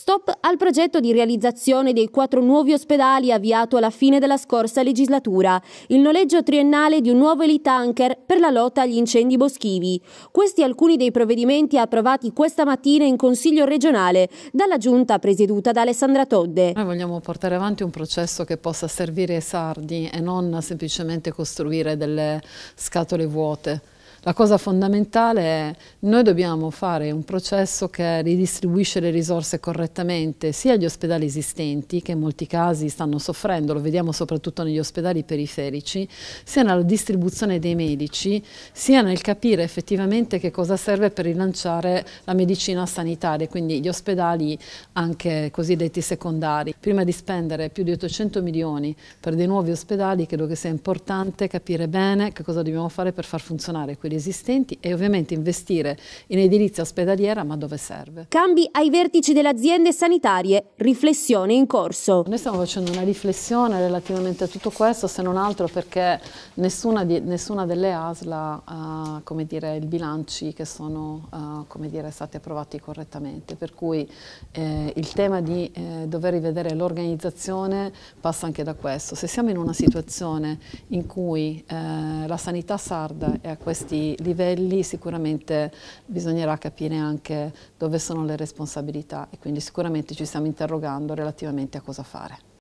Stop al progetto di realizzazione dei quattro nuovi ospedali avviato alla fine della scorsa legislatura, il noleggio triennale di un nuovo elitanker per la lotta agli incendi boschivi. Questi alcuni dei provvedimenti approvati questa mattina in Consiglio regionale dalla Giunta presieduta da Alessandra Todde. Noi vogliamo portare avanti un processo che possa servire ai sardi e non semplicemente costruire delle scatole vuote. La cosa fondamentale è che noi dobbiamo fare un processo che ridistribuisce le risorse correttamente sia agli ospedali esistenti, che in molti casi stanno soffrendo, lo vediamo soprattutto negli ospedali periferici, sia nella distribuzione dei medici, sia nel capire effettivamente che cosa serve per rilanciare la medicina sanitaria, quindi gli ospedali anche cosiddetti secondari. Prima di spendere più di 800 milioni per dei nuovi ospedali, credo che sia importante capire bene che cosa dobbiamo fare per far funzionare quelli esistenti e ovviamente investire in edilizia ospedaliera ma dove serve. Cambi ai vertici delle aziende sanitarie, riflessione in corso. Noi stiamo facendo una riflessione relativamente a tutto questo se non altro perché nessuna, di, nessuna delle ASLA ha eh, come dire, bilanci che sono uh, come dire, stati approvati correttamente, per cui eh, il tema di eh, dover rivedere l'organizzazione passa anche da questo. Se siamo in una situazione in cui eh, la sanità sarda è a questi questi livelli sicuramente bisognerà capire anche dove sono le responsabilità e quindi sicuramente ci stiamo interrogando relativamente a cosa fare.